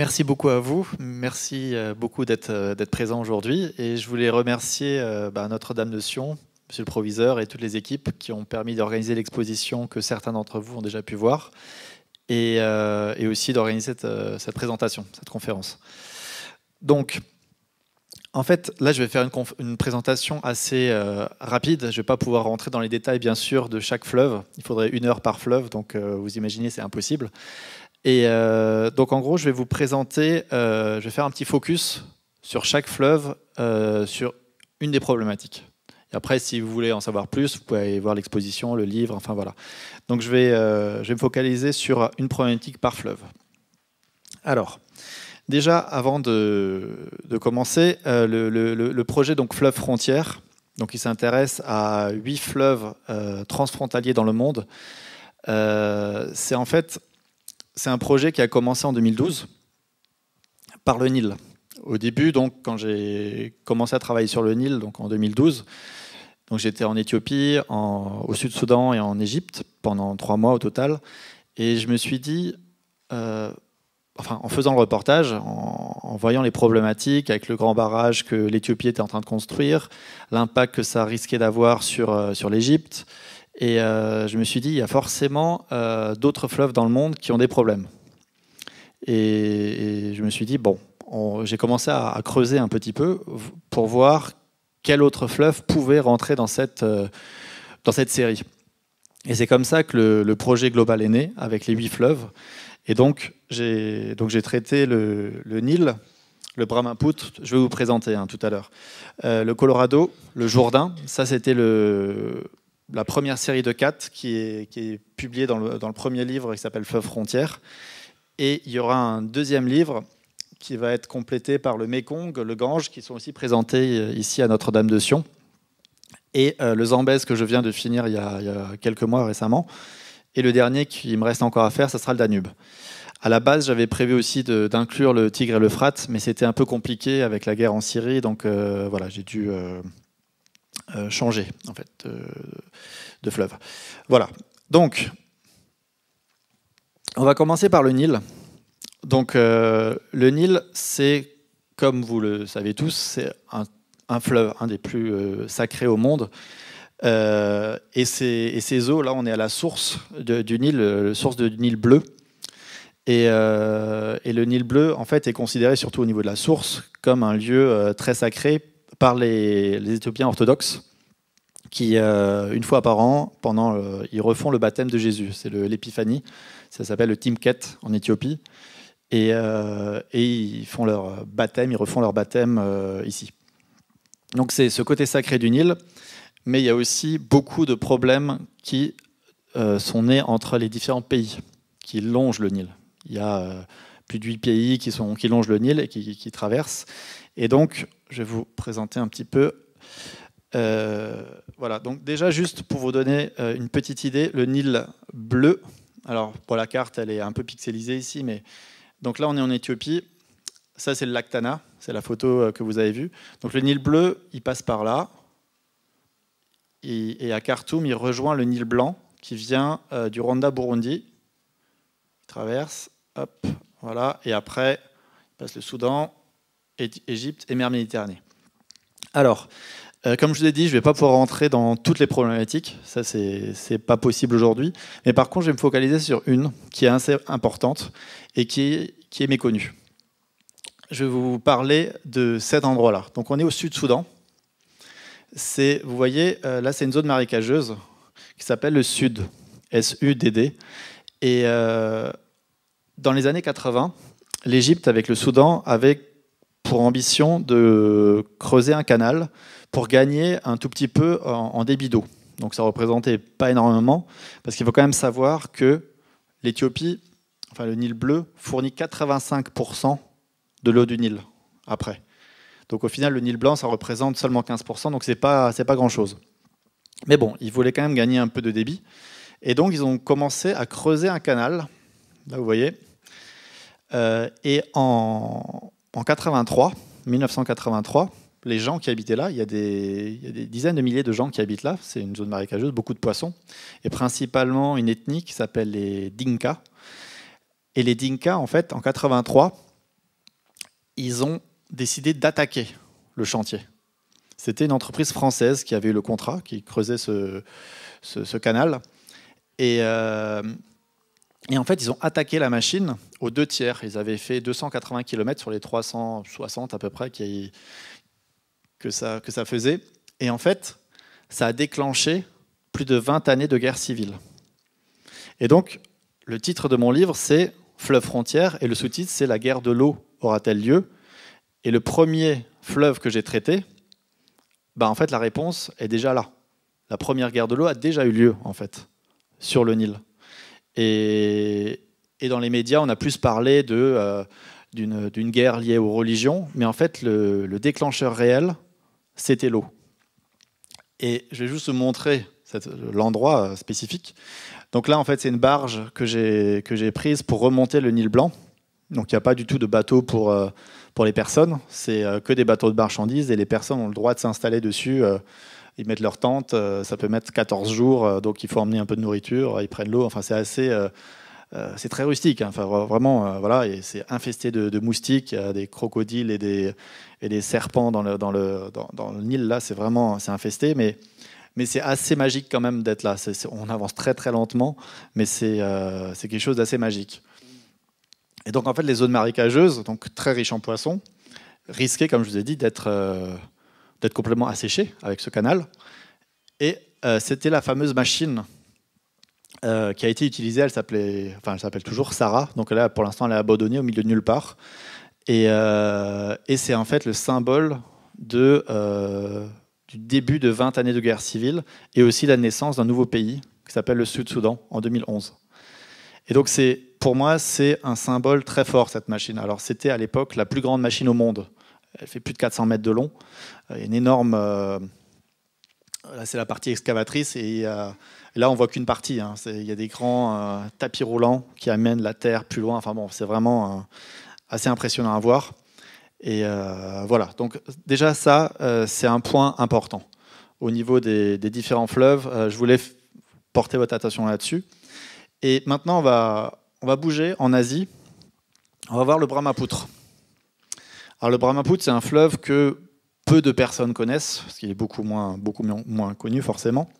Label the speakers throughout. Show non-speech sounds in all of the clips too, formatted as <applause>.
Speaker 1: Merci beaucoup à vous. Merci euh, beaucoup euh, d'être présent aujourd'hui. Et je voulais remercier euh, bah, Notre-Dame de Sion, Monsieur le Proviseur et toutes les équipes qui ont permis d'organiser l'exposition que certains d'entre vous ont déjà pu voir et, aussi d'organiser cette, présentation, cette conférence. Donc, en fait, là, je vais faire une, présentation assez rapide. Je ne vais pas pouvoir rentrer dans les détails, bien sûr, de chaque fleuve. Il faudrait une heure par fleuve, donc vous imaginez, c'est impossible. Et euh, donc en gros, je vais vous présenter, euh, je vais faire un petit focus sur chaque fleuve, euh, sur une des problématiques. Et après, si vous voulez en savoir plus, vous pouvez aller voir l'exposition, le livre, enfin voilà. Donc je vais, je vais me focaliser sur une problématique par fleuve. Alors, déjà avant de, commencer, le, le, projet donc Fleuve Frontière, donc il s'intéresse à huit fleuves transfrontaliers dans le monde. C'est en fait c'est un projet qui a commencé en 2012 par le Nil. Au début, donc, quand j'ai commencé à travailler sur le Nil, donc en 2012, j'étais en Éthiopie, au Sud-Soudan et en Égypte pendant trois mois au total, et je me suis dit, euh, en faisant le reportage, en, voyant les problématiques avec le grand barrage que l'Éthiopie était en train de construire, l'impact que ça risquait d'avoir sur, euh, sur l'Égypte, et euh, je me suis dit, il y a forcément euh, d'autres fleuves dans le monde qui ont des problèmes. Et, je me suis dit, bon, j'ai commencé à, creuser un petit peu pour voir quel autre fleuve pouvait rentrer dans cette, euh, dans cette série. Et c'est comme ça que le, projet global est né, avec les huit fleuves. Et donc, j'ai traité le, Nil, le Brahmaput, je vais vous présenter hein, tout à l'heure. le Colorado, le Jourdain, ça c'était le, la première série de quatre qui est, publiée dans le, premier livre qui s'appelle Feu Frontière. Et il y aura un deuxième livre qui va être complété par le Mékong, le Gange, qui sont aussi présentés euh, ici à Notre-Dame de Sion, et euh, le Zambèze que je viens de finir il y, a, quelques mois récemment. Et le dernier qui me reste encore à faire, ce sera le Danube. À la base, j'avais prévu aussi d'inclure le Tigre et le Frat, mais c'était un peu compliqué avec la guerre en Syrie, donc euh, voilà, j'ai dû euh, changer en fait, euh, de, fleuve. Voilà. Donc, on va commencer par le Nil. Donc, euh, le Nil, c'est, comme vous le savez tous, c'est un, fleuve, un des plus sacrés au monde. et, ces, et, eaux, là, on est à la source du Nil, la source du Nil bleu. Et, et, le Nil bleu, en fait, est considéré surtout au niveau de la source comme un lieu très sacré par les, Éthiopiens orthodoxes qui, euh, une fois par an, pendant, euh, ils refont le baptême de Jésus. C'est l'épiphanie. Ça s'appelle le Timket en Éthiopie. Euh, et, ils font leur baptême, ils refont leur baptême ici. Donc c'est ce côté sacré du Nil. Mais il y a aussi beaucoup de problèmes qui sont nés entre les différents pays qui longent le Nil. Il y a plus de huit pays qui, sont, qui longent le Nil et qui traversent. Et donc, je vais vous présenter un petit peu. Euh, voilà, donc déjà juste pour vous donner euh, une petite idée, le Nil bleu, alors pour la carte elle est un peu pixelisée ici, mais donc là on est en Éthiopie, ça c'est le lac Tana, c'est la photo euh, que vous avez vue. Donc le Nil bleu, il passe par là, et, à Khartoum il rejoint le Nil blanc qui vient du Rwanda-Burundi, il traverse, hop, voilà, et après il passe le Soudan, Égypte et mer Méditerranée. Alors, euh, comme je vous ai dit, je ne vais pas pouvoir rentrer dans toutes les problématiques, ça c'est pas possible aujourd'hui, mais par contre je vais me focaliser sur une qui est assez importante et qui est, méconnue. Je vais vous parler de cet endroit-là. Donc on est au Sud-Soudan. Vous voyez, euh, là c'est une zone marécageuse qui s'appelle le Sud, S-U-D-D. Et euh, dans les années 80, l'Égypte avec le Soudan avait pour ambition de creuser un canal pour gagner un tout petit peu en, débit d'eau. Donc ça représentait pas énormément, parce qu'il faut quand même savoir que l'Éthiopie, enfin le Nil bleu, fournit 85% de l'eau du Nil après. Donc au final, le Nil blanc, ça représente seulement 15%, donc c'est pas, pas grand-chose. Mais bon, ils voulaient quand même gagner un peu de débit. Et donc ils ont commencé à creuser un canal, là vous voyez, euh, et en, en 83, 1983, les gens qui habitaient là, il y, a des, dizaines de milliers de gens qui habitent là. C'est une zone marécageuse, beaucoup de poissons, et principalement une ethnie qui s'appelle les Dinka. Et les Dinka, en fait, en 83, ils ont décidé d'attaquer le chantier. C'était une entreprise française qui avait eu le contrat, qui creusait ce, canal. Et, euh, et en fait, ils ont attaqué la machine aux deux tiers. Ils avaient fait 280 km sur les 360 à peu près que, ça, que ça faisait. Et en fait, ça a déclenché plus de 20 années de guerre civile. Et donc, le titre de mon livre, c'est Fleuve frontière, et le sous-titre, c'est La guerre de l'eau aura-t-elle lieu Et le premier fleuve que j'ai traité, bah, en fait, la réponse est déjà là. La première guerre de l'eau a déjà eu lieu, en fait, sur le Nil. Et, et dans les médias, on a plus parlé de, euh, d'une guerre liée aux religions. Mais en fait, le, déclencheur réel, c'était l'eau. Et je vais juste vous montrer l'endroit euh, spécifique. Donc là, en fait, c'est une barge que j'ai prise pour remonter le Nil Blanc. Donc il n'y a pas du tout de bateau pour, euh, pour les personnes, c'est que des bateaux de marchandises et les personnes ont le droit de s'installer dessus. ils mettent leur tente, ça peut mettre 14 jours, donc il faut emmener un peu de nourriture, ils prennent l'eau, enfin c'est assez, euh, c'est très rustique, hein. enfin vraiment, euh, c'est infesté de, moustiques, euh, des crocodiles et des, et des serpents dans le, Nil, là, c'est vraiment infesté, mais, c'est assez magique quand même d'être là. on avance très très lentement, mais c'est quelque chose d'assez magique. Et donc en fait, les zones marécageuses, donc très riches en poissons, risquaient, comme je vous ai dit, d'être complètement asséchées avec ce canal. Et c'était la fameuse machine euh, qui a été utilisée. Elle s'appelait, enfin, elle s'appelle toujours Sarah. Donc là, pour l'instant, elle est abandonnée au milieu de nulle part. Et, euh, c'est en fait le symbole de, euh, du début de 20 années de guerre civile et aussi la naissance d'un nouveau pays qui s'appelle le Sud-Soudan en 2011. Et donc, c'est, pour moi, c'est un symbole très fort, cette machine. Alors, c'était à l'époque la plus grande machine au monde. Elle fait plus de 400 mètres de long. Une énorme Là, c'est la partie excavatrice et euh, là, on voit qu'une partie. Hein. Il y a des grands euh, tapis roulants qui amènent la terre plus loin. Enfin bon, c'est vraiment euh, assez impressionnant à voir. Et voilà. Donc déjà ça, c'est un point important au niveau des, différents fleuves. je voulais porter votre attention là-dessus. Et maintenant, on va on va bouger en Asie. On va voir le Brahmapoutre. Alors le Brahmapoutre, c'est un fleuve que peu de personnes connaissent, parce qu'il est beaucoup moins, beaucoup moins connu forcément.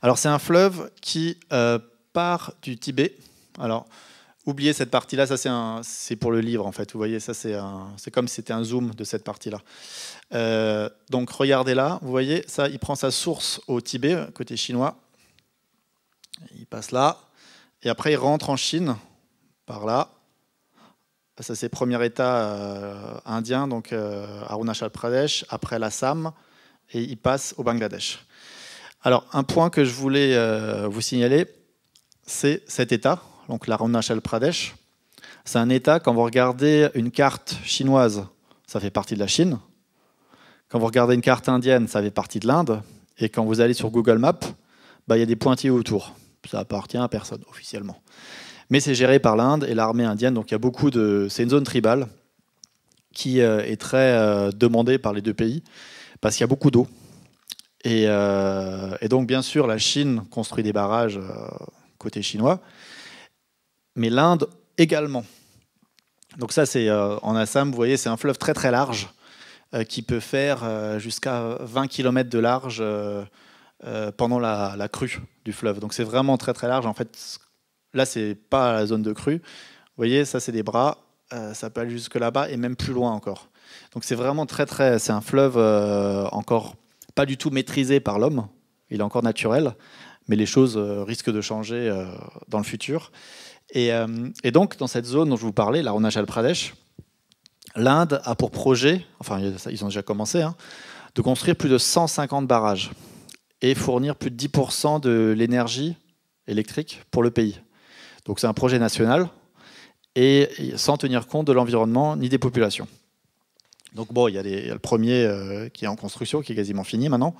Speaker 1: Alors c'est un fleuve qui euh, part du Tibet. Alors oubliez cette partie-là, ça c'est pour le livre en fait. Vous voyez, ça c'est comme si c'était un zoom de cette partie-là. Euh, donc regardez là, vous voyez, ça il prend sa source au Tibet, côté chinois. Il passe là, et après il rentre en Chine, par là, c'est c'est ses premiers États euh, indiens, donc euh, Arunachal Pradesh, après l'Assam, et il passe au Bangladesh. Alors, un point que je voulais euh, vous signaler, c'est cet État, donc l'Arunachal Pradesh. C'est un État, quand vous regardez une carte chinoise, ça fait partie de la Chine. Quand vous regardez une carte indienne, ça fait partie de l'Inde. Et quand vous allez sur Google Maps, bah, il y a des pointillés autour. Ça appartient à personne officiellement. Mais c'est géré par l'Inde et l'armée indienne, donc il y a beaucoup de. C'est une zone tribale qui euh, est très euh, demandée par les deux pays parce qu'il y a beaucoup d'eau. Et, euh, donc, bien sûr, la Chine construit des barrages côté chinois, mais l'Inde également. Donc ça, c'est en Assam, vous voyez, c'est un fleuve très très large qui peut faire jusqu'à 20 km de large pendant la, la, crue du fleuve. Donc c'est vraiment très très large. En fait, Là, c'est pas la zone de crue. Vous voyez, ça, c'est des bras. Euh, ça peut aller jusque là-bas et même plus loin encore. Donc c'est vraiment très très, c'est un fleuve euh, encore pas du tout maîtrisé par l'homme. Il est encore naturel, mais les choses euh, risquent de changer dans le futur. Et, donc dans cette zone dont je vous parlais, là Pradesh, l'Inde a pour projet, enfin ils ont déjà commencé, hein, de construire plus de 150 barrages et fournir plus de 10% de l'énergie électrique pour le pays. Donc c'est un projet national et sans tenir compte de l'environnement ni des populations. Donc bon, il y, a le premier euh, qui est en construction, qui est quasiment fini maintenant.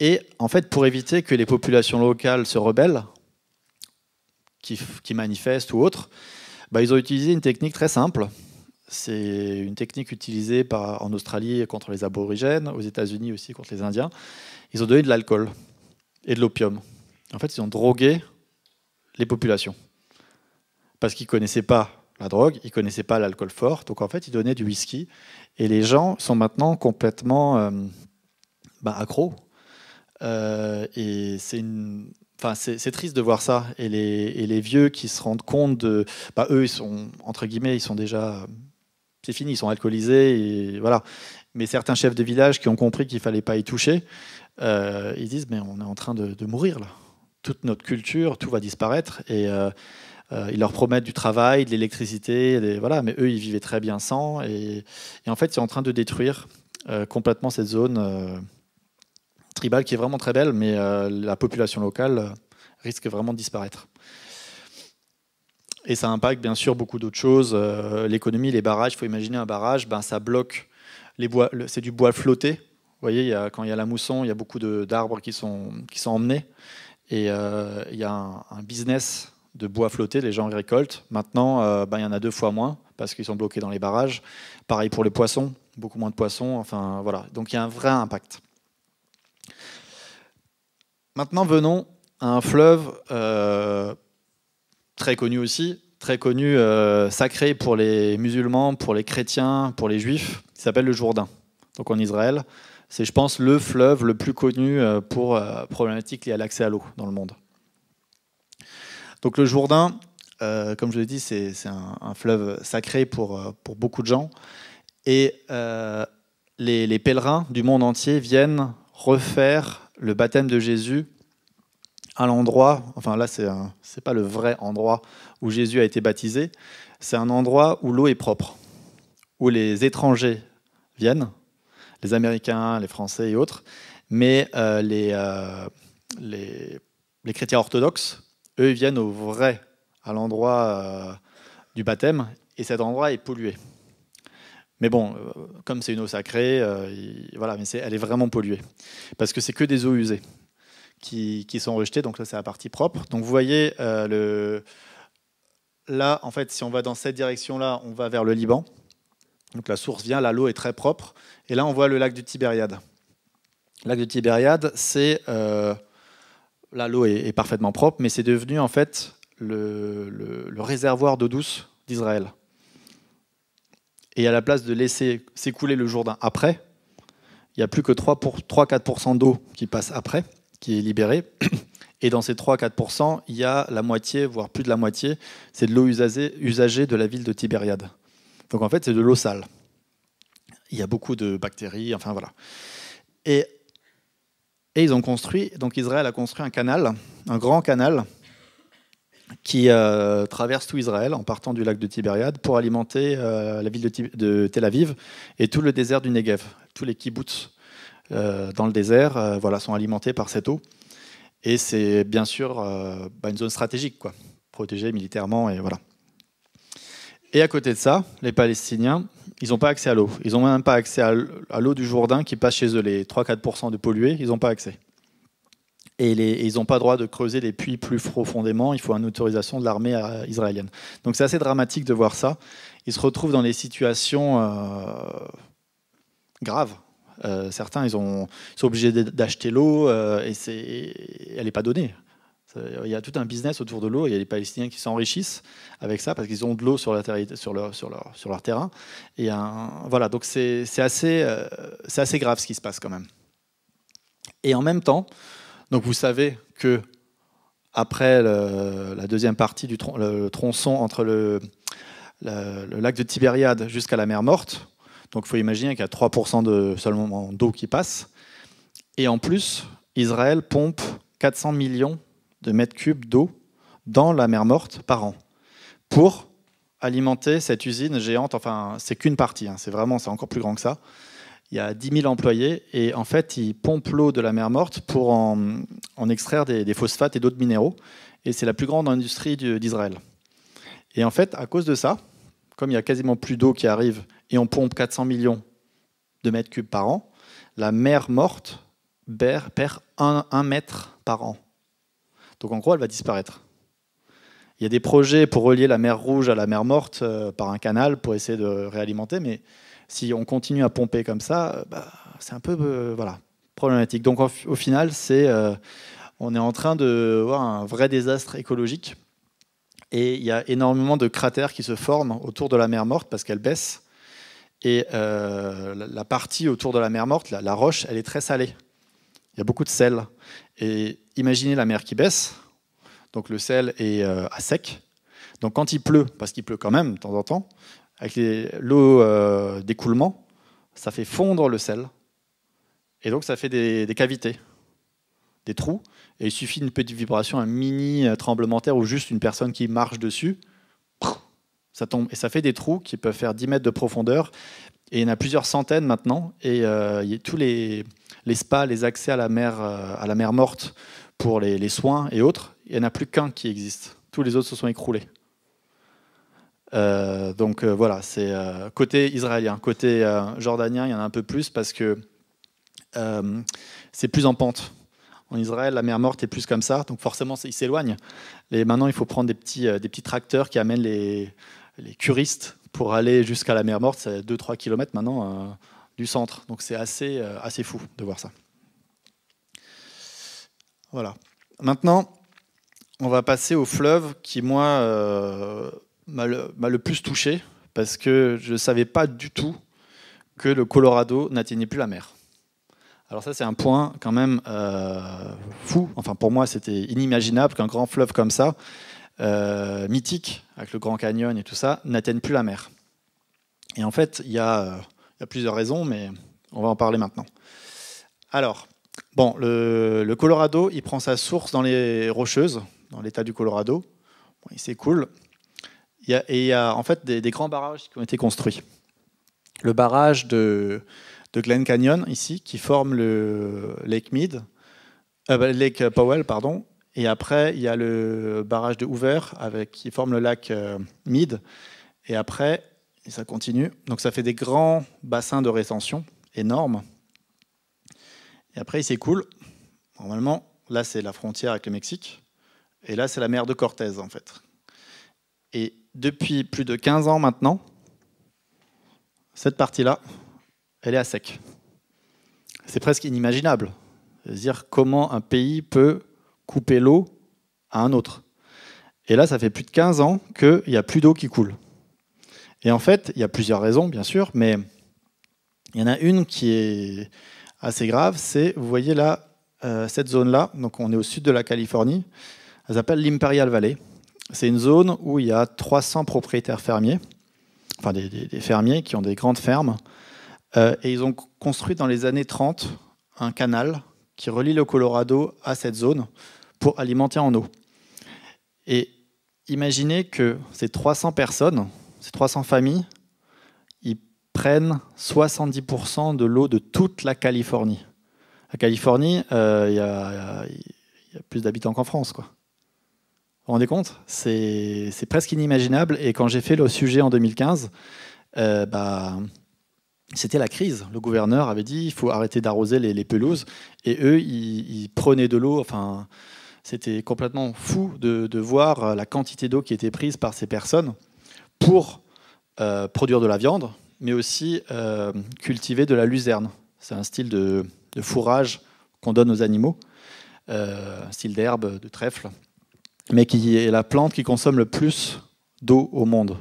Speaker 1: Et en fait, pour éviter que les populations locales se rebellent, qui, manifestent ou autres, bah, ils ont utilisé une technique très simple. C'est une technique utilisée par, en Australie contre les aborigènes, aux États-Unis aussi contre les Indiens. Ils ont donné de l'alcool et de l'opium. En fait, ils ont drogué les populations. Parce qu'ils ne connaissaient pas la drogue, ils ne connaissaient pas l'alcool fort. Donc en fait, ils donnaient du whisky. Et les gens sont maintenant complètement euh, bah, accros. Euh, et c'est une, Enfin, c'est triste de voir ça. Et les, et les, vieux qui se rendent compte de. Bah, eux, ils sont, entre guillemets, ils sont déjà. C'est fini, ils sont alcoolisés. Et voilà. Mais certains chefs de village qui ont compris qu'il ne fallait pas y toucher, euh, ils disent Mais on est en train de mourir là toute notre culture, tout va disparaître. Et euh, euh, ils leur promettent du travail, de l'électricité, voilà, mais eux, ils vivaient très bien sans. Et, en fait, c'est en train de détruire euh, complètement cette zone tribale qui est vraiment très belle, mais la population locale risque vraiment de disparaître. Et ça impacte bien sûr beaucoup d'autres choses. L'économie, les barrages, il faut imaginer un barrage, ben, ça bloque les bois, c'est du bois flotté. Vous voyez, quand il y a la mousson, il y a beaucoup d'arbres qui sont, qui sont emmenés. Et euh, il y a un, business de bois flotté, les gens récoltent. Maintenant, euh, ben, il y en a deux fois moins parce qu'ils sont bloqués dans les barrages. Pareil pour les poissons, beaucoup moins de poissons. Enfin, voilà. Donc il y a un vrai impact. Maintenant, venons à un fleuve euh, très connu aussi, très connu, sacré pour les musulmans, pour les chrétiens, pour les juifs, qui s'appelle le Jourdain, donc en Israël. C'est, je pense, le fleuve le plus connu euh, pour euh, problématiques liées à l'accès à l'eau dans le monde. Donc le Jourdain, euh, comme je l'ai dit, c'est, un, fleuve sacré pour, beaucoup de gens. Et les, pèlerins du monde entier viennent refaire le baptême de Jésus à l'endroit, enfin là ce n'est pas le vrai endroit où Jésus a été baptisé, c'est un endroit où l'eau est propre, où les étrangers viennent les Américains, les Français et autres. Mais euh, euh, les, les, chrétiens orthodoxes, eux, ils viennent au vrai, à l'endroit euh, du baptême, et cet endroit est pollué. Mais bon, comme c'est une eau sacrée, voilà, mais c'est, elle est vraiment polluée. Parce que c'est que des eaux usées qui, sont rejetées, donc là, c'est la partie propre. Donc vous voyez, le, là, en fait, si on va dans cette direction-là, on va vers le Liban. Donc la source vient, là l'eau est très propre. Et là on voit le lac du Tibériade. Le lac du Tibériade, c'est... là euh, l'eau est, parfaitement propre, mais c'est devenu en fait le, réservoir d'eau douce d'Israël. Et à la place de laisser s'écouler le Jourdain après, il n'y a plus que 3-4% d'eau qui passe après, qui est libérée. Et dans ces 3-4%, il y a la moitié, voire plus de la moitié, c'est de l'eau usagée, usagée de la ville de Tibériade. Donc en fait, c'est de l'eau sale. Il y a beaucoup de bactéries, enfin voilà. Et, et ils ont construit, donc Israël a construit un canal, un grand canal, qui euh, traverse tout Israël en partant du lac de Tibériade pour alimenter euh, la ville de, de, Tel Aviv et tout le désert du Negev. Tous les kibbutz euh, dans le désert voilà, sont alimentés par cette eau. Et c'est bien sûr bah, une zone stratégique, quoi, protégée militairement. Et voilà. Et à côté de ça, les Palestiniens, ils n'ont pas accès à l'eau. Ils n'ont même pas accès à l'eau du Jourdain qui passe chez eux, les 3-4% de pollués, ils n'ont pas accès. Et, ils n'ont pas droit de creuser les puits plus profondément, il faut une autorisation de l'armée euh, israélienne. Donc c'est assez dramatique de voir ça. Ils se retrouvent dans des situations euh, graves. Euh, certains, ils, sont obligés d'acheter l'eau et elle n'est pas donnée. Il y a tout un business autour de l'eau. Il y a les Palestiniens qui s'enrichissent avec ça parce qu'ils ont de l'eau sur, leur, terrain. Et voilà, donc euh, c'est assez, grave ce qui se passe quand même. Et en même temps, donc vous savez que après la deuxième partie du le tronçon entre le, lac de Tibériade jusqu'à la mer Morte, donc il faut imaginer qu'il y a 3% de, seulement d'eau qui passe. Et en plus, Israël pompe 400 millions de mètres cubes d'eau dans la mer morte par an pour alimenter cette usine géante. Enfin, c'est qu'une partie, hein, c'est vraiment c'est encore plus grand que ça. Il y a 10 000 employés et en fait, ils pompent l'eau de la mer morte pour en, extraire des, phosphates et d'autres minéraux. Et c'est la plus grande industrie d'Israël. Et en fait, à cause de ça, comme il n'y a quasiment plus d'eau qui arrive et on pompe 400 millions de mètres cubes par an, la mer morte perd, un mètre par an. Donc en gros, elle va disparaître. Il y a des projets pour relier la mer Rouge à la mer Morte euh, par un canal pour essayer de réalimenter, mais si on continue à pomper comme ça, euh, bah, c'est un peu euh, voilà, problématique. Donc au, final, c'est, on est en train de voir un vrai désastre écologique. Et il y a énormément de cratères qui se forment autour de la mer Morte parce qu'elle baisse. Et la, partie autour de la mer Morte, la, la roche, elle est très salée. Il y a beaucoup de sel. Et imaginez la mer qui baisse, donc le sel est euh, à sec. Donc quand il pleut, parce qu'il pleut quand même de temps en temps, avec l'eau euh, d'écoulement, ça fait fondre le sel. Et donc ça fait des, cavités, des trous. Et il suffit d'une petite vibration, un mini euh, tremblement terre ou juste une personne qui marche dessus, ça tombe. Et ça fait des trous qui peuvent faire 10 mètres de profondeur. Et il y en a plusieurs centaines maintenant. Et tous les les spas, les accès à la mer, euh, à la mer morte pour les, soins et autres, il n'y en a plus qu'un qui existe. Tous les autres se sont écroulés. Euh, donc euh, voilà, c'est côté israélien. Côté jordanien, il y en a un peu plus parce que c'est plus en pente. En Israël, la mer morte est plus comme ça, donc forcément, ils s'éloignent. Et maintenant, il faut prendre des petits, tracteurs qui amènent les, les curistes pour aller jusqu'à la mer morte. C'est 2-3 km maintenant du centre. Donc c'est assez, euh, assez fou de voir ça. Voilà. Maintenant, on va passer au fleuve qui, moi, euh, m'a le, plus touché parce que je ne savais pas du tout que le Colorado n'atteignait plus la mer. Alors ça, c'est un point quand même euh, fou. Enfin, pour moi, c'était inimaginable qu'un grand fleuve comme ça, mythique, avec le Grand Canyon et tout ça, n'atteigne plus la mer. Et en fait, il y a il y a plusieurs raisons, mais on va en parler maintenant. Alors, bon, le, Colorado, il prend sa source dans les Rocheuses, dans l'État du Colorado. Il s'écoule. et il y a en fait des, grands barrages qui ont été construits. Le barrage de, Glen Canyon, ici, qui forme le Lake Mead, euh, bah, Lake Powell, pardon. Et après, il y a le barrage de Hoover avec, qui forme le lac euh, Mead. Et après, et ça continue. Donc ça fait des grands bassins de rétention, énormes. Et après, il s'écoule. Normalement, là, c'est la frontière avec le Mexique. Et là, c'est la mer de Cortez, en fait. Et depuis plus de 15 ans maintenant, cette partie-là, elle est à sec. C'est presque inimaginable. C'est-à-dire comment un pays peut couper l'eau à un autre. Et là, ça fait plus de 15 ans qu'il n'y a plus d'eau qui coule. Et en fait, il y a plusieurs raisons, bien sûr, mais il y en a une qui est assez grave, c'est, vous voyez là, euh, cette zone-là, donc on est au sud de la Californie, elle s'appelle l'Imperial Valley. C'est une zone où il y a 300 propriétaires fermiers, enfin des, fermiers qui ont des grandes fermes, euh, et ils ont construit dans les années 30 un canal qui relie le Colorado à cette zone pour alimenter en eau. Et imaginez que ces 300 personnes, ces 300 familles, ils prennent 70% de l'eau de toute la Californie. La Californie, euh, il y, a plus d'habitants qu'en France. Quoi. Vous vous rendez compte c'est, presque inimaginable. Et quand j'ai fait le sujet en 2015, euh, bah, c'était la crise. Le gouverneur avait dit il faut arrêter d'arroser les, pelouses. Et eux, ils, prenaient de l'eau. Enfin, c'était complètement fou de, voir la quantité d'eau qui était prise par ces personnes pour euh, produire de la viande, mais aussi euh, cultiver de la luzerne. C'est un style de, fourrage qu'on donne aux animaux, euh, un style d'herbe, de trèfle, mais qui est la plante qui consomme le plus d'eau au monde.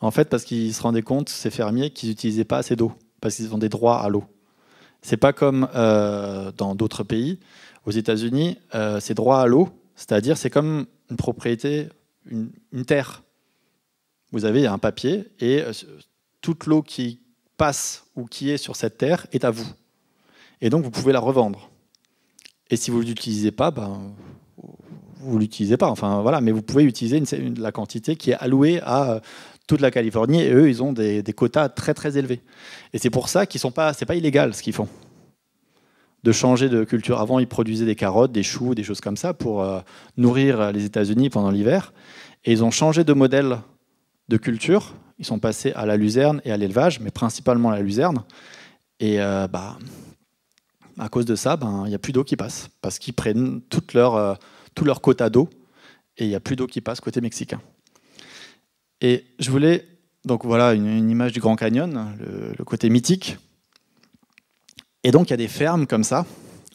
Speaker 1: En fait, parce qu'ils se rendaient compte, ces fermiers, qu'ils n'utilisaient pas assez d'eau, parce qu'ils ont des droits à l'eau. C'est pas comme dans d'autres pays. Aux États-Unis, euh, c'est droit à l'eau, c'est-à-dire c'est comme une propriété, une terre vous avez un papier et euh, toute l'eau qui passe ou qui est sur cette terre est à vous. Et donc vous pouvez la revendre. Et si vous ne l'utilisez pas, ben, vous ne l'utilisez pas. Enfin voilà, mais vous pouvez utiliser la quantité qui est allouée à euh, toute la Californie. Et eux, ils ont des, quotas très très élevés. Et c'est pour ça qu'ils sont pas, c'est pas illégal ce qu'ils font. De changer de culture. Avant, ils produisaient des carottes, des choux, des choses comme ça pour euh, nourrir les États-Unis pendant l'hiver. Et ils ont changé de modèle de culture. Ils sont passés à la luzerne et à l'élevage, mais principalement à la luzerne. Et euh, bah, à cause de ça, ben, il y n'y a plus d'eau qui passe, parce qu'ils prennent toute leur, euh, tout leur quota d'eau, et il n'y a plus d'eau qui passe côté mexicain. Et je voulais, donc voilà, une, image du Grand Canyon, le, côté mythique. Et donc il y a des fermes comme ça,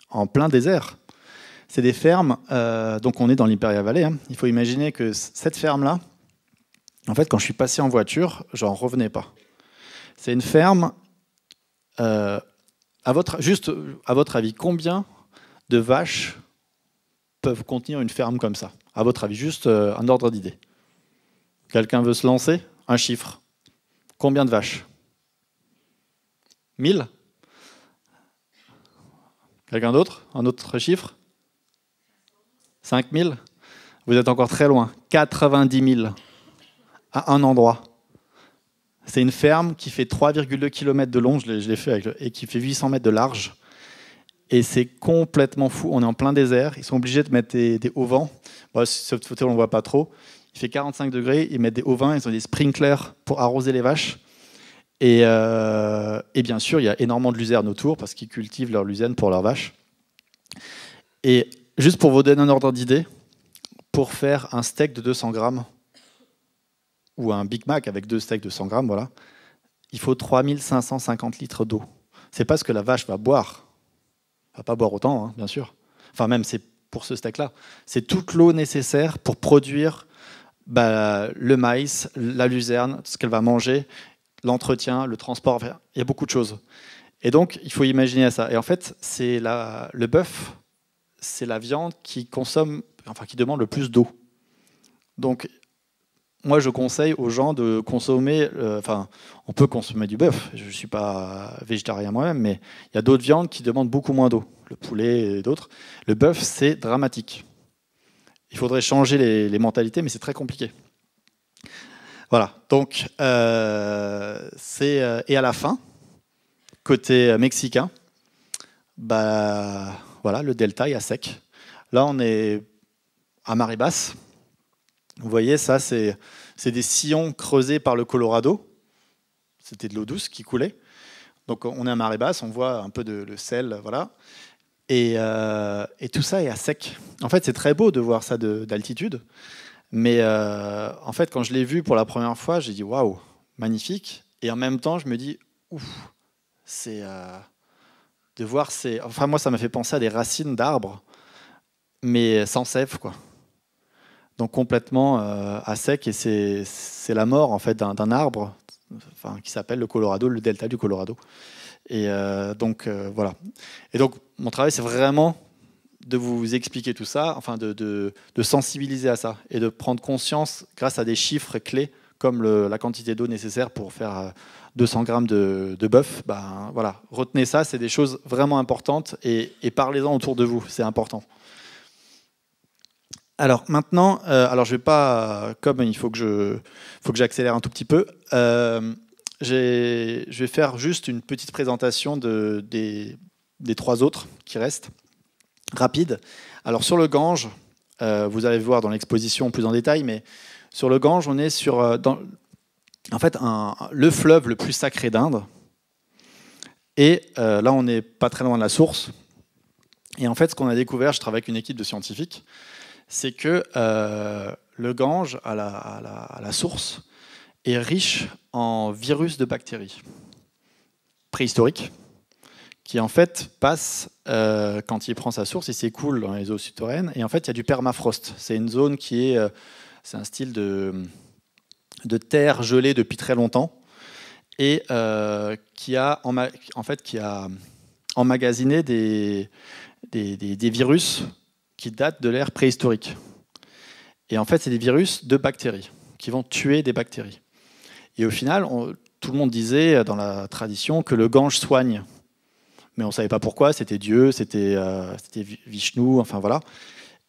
Speaker 1: en plein désert. C'est des fermes, euh, donc on est dans l'Imperial Valley, hein. il faut imaginer que cette ferme-là, en fait, quand je suis passé en voiture, j'en revenais pas. C'est une ferme. Euh, à votre, juste à votre avis, combien de vaches peuvent contenir une ferme comme ça À votre avis, juste euh, un ordre d'idée. Quelqu'un veut se lancer Un chiffre. Combien de vaches 1000 Quelqu'un d'autre Un autre chiffre 5000 Vous êtes encore très loin. 90 000 à un endroit. C'est une ferme qui fait 3,2 km de long, je l'ai fait, et qui fait 800 mètres de large. Et c'est complètement fou. On est en plein désert. Ils sont obligés de mettre des, auvents. hauts ce côté, cette on ne voit pas trop. Il fait 45 degrés. Ils mettent des auvents. Ils ont des sprinklers pour arroser les vaches. Et, euh, et bien sûr, il y a énormément de luzerne autour parce qu'ils cultivent leur luzerne pour leurs vaches. Et juste pour vous donner un ordre d'idée, pour faire un steak de 200 grammes, ou un Big Mac avec deux steaks de 100 grammes, voilà, il faut 3550 litres d'eau. C'est pas ce que la vache va boire. Elle va pas boire autant, hein, bien sûr. Enfin, même c'est pour ce steak-là. C'est toute l'eau nécessaire pour produire bah, le maïs, la luzerne, ce qu'elle va manger, l'entretien, le transport. Il y a beaucoup de choses. Et donc, il faut imaginer ça. Et en fait, c'est le bœuf, c'est la viande qui consomme, enfin qui demande le plus d'eau. Donc, moi, je conseille aux gens de consommer. Euh, enfin, on peut consommer du bœuf. Je ne suis pas végétarien moi-même, mais il y a d'autres viandes qui demandent beaucoup moins d'eau. Le poulet et d'autres. Le bœuf, c'est dramatique. Il faudrait changer les, mentalités, mais c'est très compliqué. Voilà. Donc, euh, c'est. Euh, et à la fin, côté mexicain, bah, voilà, le delta est à sec. Là, on est à marée basse vous voyez, ça, c'est des sillons creusés par le Colorado. C'était de l'eau douce qui coulait. Donc on est à marée basse, on voit un peu de le sel, voilà. Et, euh, tout ça est à sec. En fait, c'est très beau de voir ça d'altitude. Mais euh, en fait, quand je l'ai vu pour la première fois, j'ai dit waouh, magnifique. Et en même temps, je me dis ouf, c'est euh, de voir ces. Enfin, moi, ça m'a fait penser à des racines d'arbres, mais sans sève, quoi donc complètement euh, à sec et c'est la mort en fait d'un arbre qui s'appelle le Colorado, le delta du Colorado. Et euh, donc euh, voilà. Et donc mon travail c'est vraiment de vous expliquer tout ça, enfin de, sensibiliser à ça et de prendre conscience grâce à des chiffres clés comme la quantité d'eau nécessaire pour faire 200 grammes de, de bœuf. Ben, voilà, retenez ça, c'est des choses vraiment importantes et parlez-en autour de vous, c'est important. Alors maintenant, euh, alors je vais pas, comme il faut que je, faut que j'accélère un tout petit peu. Euh, je vais faire juste une petite présentation des, trois autres qui restent, rapide. Alors sur le Gange, euh, vous allez voir dans l'exposition plus en détail, mais sur le Gange, on est sur, dans, en fait, le fleuve le plus sacré d'Inde. Et là, on n'est pas très loin de la source. Et en fait, ce qu'on a découvert, je travaille avec une équipe de scientifiques c'est que euh, le Gange, à la, source, est riche en virus de bactéries préhistoriques qui en fait passe euh, quand il prend sa source, il s'écoule dans les eaux souterraines, et en fait il y a du permafrost. C'est une zone qui est, euh, c'est un style de, terre gelée depuis très longtemps, et qui, a qui a emmagasiné des virus qui datent de l'ère préhistorique. Et en fait, c'est des virus de bactéries qui vont tuer des bactéries. Et au final, tout le monde disait dans la tradition que le Gange soigne. Mais on ne savait pas pourquoi, c'était Dieu, c'était euh, Vishnu, enfin voilà.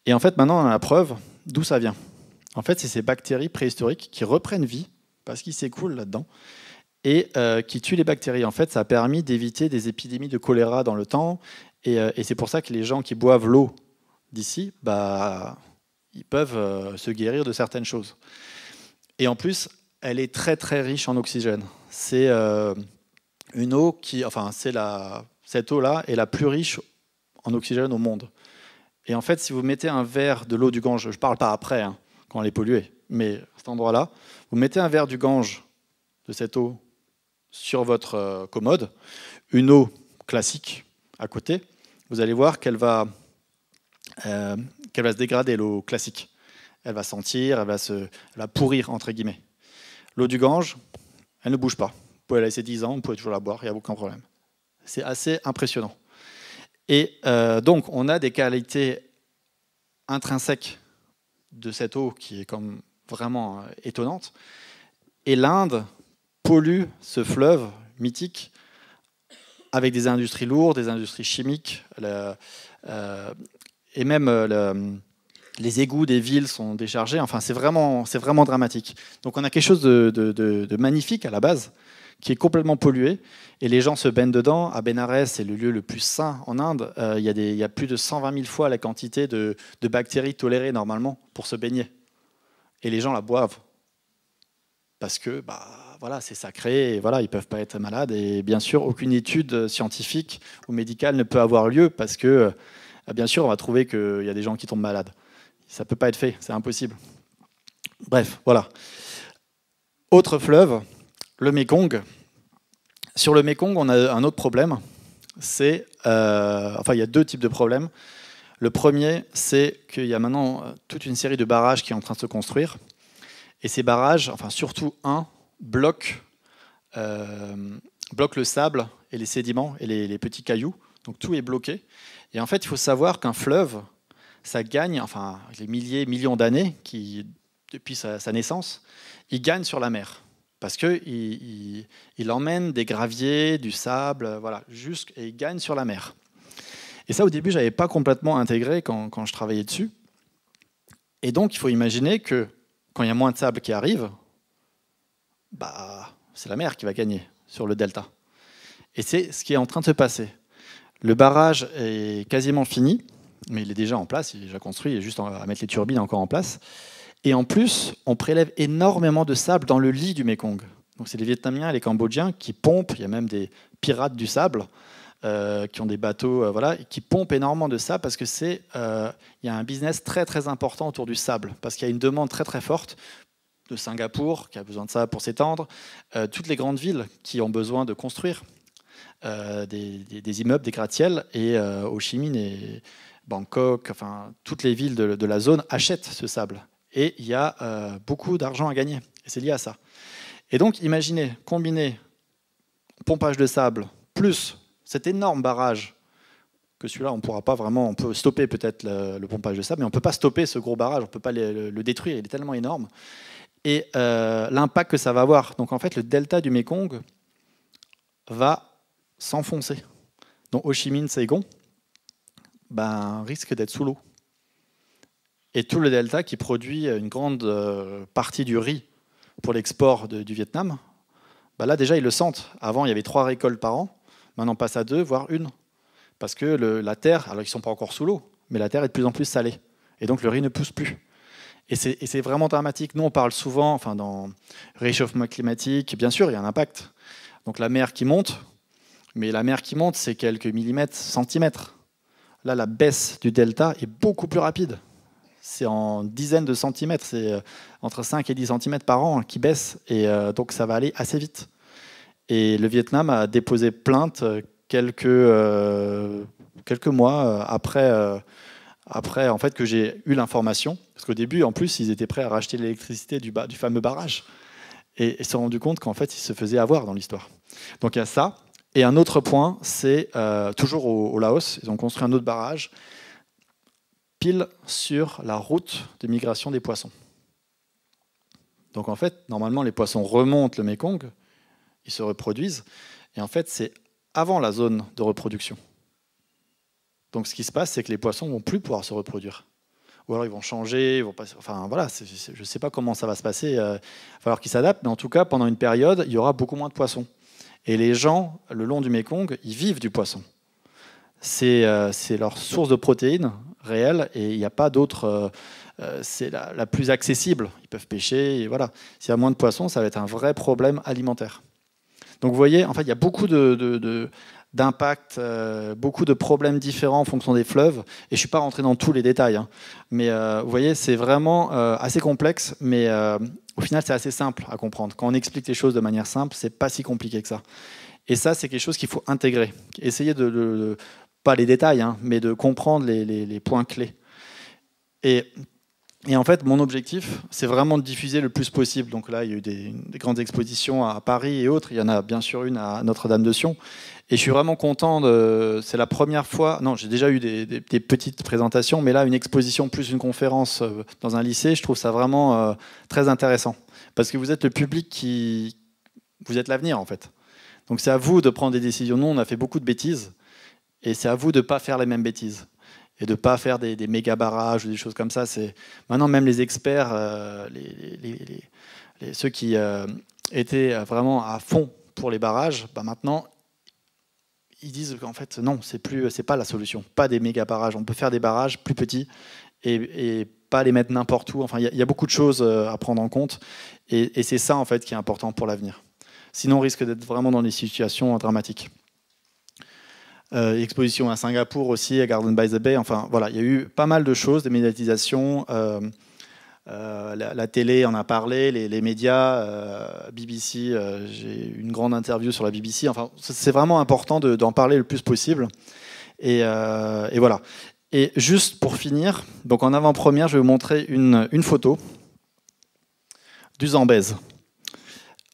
Speaker 1: Et en fait, maintenant, on a la preuve d'où ça vient. En fait, c'est ces bactéries préhistoriques qui reprennent vie, parce qu'ils s'écoulent là-dedans, et euh, qui tuent les bactéries. En fait, ça a permis d'éviter des épidémies de choléra dans le temps, et euh, c'est pour ça que les gens qui boivent l'eau d'ici, bah, ils peuvent euh, se guérir de certaines choses. Et en plus, elle est très très riche en oxygène. C'est euh, une eau qui, enfin, c'est la, cette eau-là est la plus riche en oxygène au monde. Et en fait, si vous mettez un verre de l'eau du Gange, je ne parle pas après, hein, quand elle est polluée, mais à cet endroit-là, vous mettez un verre du Gange, de cette eau, sur votre euh, commode, une eau classique à côté, vous allez voir qu'elle va euh, qu'elle va se dégrader, l'eau classique. Elle va sentir, elle va, se, la pourrir, entre guillemets. L'eau du Gange, elle ne bouge pas. Vous pouvez la laisser 10 ans, vous pouvez toujours la boire, il n'y a aucun problème. C'est assez impressionnant. Et euh, donc, on a des qualités intrinsèques de cette eau qui est comme vraiment euh, étonnante. Et l'Inde pollue ce fleuve mythique avec des industries lourdes, des industries chimiques et même euh, les égouts des villes sont déchargés. Enfin, c'est vraiment, c'est vraiment dramatique. Donc, on a quelque chose de, magnifique à la base, qui est complètement pollué, et les gens se baignent dedans. À Benares, c'est le lieu le plus sain en Inde. Euh, il y, a plus de 120 000 fois la quantité de, bactéries tolérées normalement pour se baigner, et les gens la boivent parce que, bah, voilà, c'est sacré. Et voilà, ils peuvent pas être malades. Et bien sûr, aucune étude scientifique ou médicale ne peut avoir lieu parce que ah, bien sûr, on va trouver qu'il y a des gens qui tombent malades. Ça ne peut pas être fait, c'est impossible. Bref, voilà. Autre fleuve, le Mekong. Sur le Mekong, on a un autre problème. C'est, euh, enfin, il y a deux types de problèmes. Le premier, c'est qu'il y a maintenant euh, toute une série de barrages qui est en train de se construire. Et ces barrages, enfin surtout un, bloquent, euh, le sable et les sédiments et les petits cailloux. Donc tout est bloqué. Et en fait, il faut savoir qu'un fleuve, ça gagne, enfin, les milliers, millions d'années qui, depuis sa, naissance, il gagne sur la mer. Parce qu'il il, emmène des graviers, du sable, voilà, jusqu et il gagne sur la mer. Et ça, au début, je n'avais pas complètement intégré quand, quand je travaillais dessus. Et donc, il faut imaginer que quand il y a moins de sable qui arrive, bah, c'est la mer qui va gagner sur le delta. Et c'est ce qui est en train de se passer. Le barrage est quasiment fini, mais il est déjà en place, il est déjà construit, il est juste à mettre les turbines encore en place. Et en plus, on prélève énormément de sable dans le lit du Mekong. Donc c'est les Vietnamiens et les Cambodgiens qui pompent, il y a même des pirates du sable euh, qui ont des bateaux, euh, qui pompent énormément de sable parce que c'est, euh, il y a un business très très important autour du sable, parce qu'il y a une demande très très forte de Singapour qui a besoin de ça pour s'étendre, toutes les grandes villes qui ont besoin de construire euh, des, immeubles, des gratte-ciels. Et euh, Ho Chi Minh et Bangkok, enfin, toutes les villes de, la zone achètent ce sable. Et il y a euh, beaucoup d'argent à gagner. Et c'est lié à ça. Et donc, imaginez, combiner pompage de sable plus cet énorme barrage que celui-là, on ne pourra pas vraiment, on peut stopper peut-être le, pompage de sable, mais on ne peut pas stopper ce gros barrage, on ne peut pas le, détruire, il est tellement énorme. Et l'impact que ça va avoir. Donc en fait, le delta du Mekong va s'enfoncer Donc Ho Chi Minh, Saigon, ben, risque d'être sous l'eau. Et tout le delta qui produit une grande euh, partie du riz pour l'export du Vietnam, ben là déjà ils le sentent. Avant il y avait trois récoltes par an, maintenant on passe à deux, voire une. Parce que la terre, alors ils ne sont pas encore sous l'eau, mais la terre est de plus en plus salée. Et donc le riz ne pousse plus. Et c'est vraiment dramatique. Nous, on parle souvent, enfin, dans réchauffement climatique, bien sûr, il y a un impact. Donc la mer qui monte, mais la mer qui monte, c'est quelques millimètres, centimètres. Là, la baisse du delta est beaucoup plus rapide. C'est en dizaines de centimètres, c'est euh, entre 5 et 10 centimètres par an qui baisse, et euh, donc ça va aller assez vite. Et le Vietnam a déposé plainte euh, quelques, quelques mois après, après en fait, que j'ai eu l'information. Parce qu'au début, en plus, ils étaient prêts à racheter l'électricité du, du fameux barrage. Et ils se sont rendus compte qu'en fait, ils se faisaient avoir dans l'histoire. Donc il y a ça. Et un autre point, c'est euh, toujours au, Laos, ils ont construit un autre barrage, pile sur la route de migration des poissons. Donc en fait, normalement, les poissons remontent le Mekong, ils se reproduisent, et en fait, c'est avant la zone de reproduction. Donc ce qui se passe, c'est que les poissons ne vont plus pouvoir se reproduire. Ou alors ils vont changer, ils vont passer, enfin voilà, je ne sais pas comment ça va se passer, euh, il va falloir qu'ils s'adaptent, mais en tout cas, pendant une période, il y aura beaucoup moins de poissons. Et les gens, le long du Mekong, ils vivent du poisson. C'est euh, leur source de protéines réelle et il n'y a pas d'autre. Euh, euh, c'est la, plus accessible. Ils peuvent pêcher. Et voilà. S'il y a moins de poissons, ça va être un vrai problème alimentaire. Donc vous voyez, en fait, il y a beaucoup de d'impact, euh, beaucoup de problèmes différents en fonction des fleuves. Et je ne suis pas rentré dans tous les détails. Hein. Mais euh, vous voyez, c'est vraiment euh, assez complexe, mais au final, c'est assez simple à comprendre. Quand on explique les choses de manière simple, c'est pas si compliqué que ça. Et ça, c'est quelque chose qu'il faut intégrer. Essayer de, pas les détails, hein, mais de comprendre les, points clés. Et et en fait, mon objectif, c'est vraiment de diffuser le plus possible. Donc là, il y a eu des, grandes expositions à Paris et autres. Il y en a bien sûr une à Notre-Dame-de-Sion. Et je suis vraiment content. C'est la première fois. Non, j'ai déjà eu des, petites présentations, mais là, une exposition plus une conférence euh, dans un lycée, je trouve ça vraiment euh, très intéressant. Parce que vous êtes le public qui. Vous êtes l'avenir, en fait. Donc c'est à vous de prendre des décisions. Nous, on a fait beaucoup de bêtises. Et c'est à vous de ne pas faire les mêmes bêtises et de ne pas faire des, méga barrages ou des choses comme ça. C'est maintenant même les experts, euh, les, ceux qui euh, étaient euh, vraiment à fond pour les barrages, bah maintenant ils disent qu'en fait non, c'est plus, c'est pas la solution, pas des méga barrages. On peut faire des barrages plus petits et, et pas les mettre n'importe où. Enfin, il y, a beaucoup de choses à prendre en compte et, et c'est ça en fait qui est important pour l'avenir. Sinon, on risque d'être vraiment dans des situations dramatiques. Euh, exposition à Singapour aussi, à Garden by the Bay. Enfin, voilà, il y a eu pas mal de choses, des médiatisations. Euh, euh, la, télé en a parlé, les, médias, BBC, j'ai une grande interview sur la BBC. Enfin, c'est vraiment important d'en parler le plus possible. Et, voilà. Et juste pour finir, donc en avant-première, je vais vous montrer une, photo du Zambèze.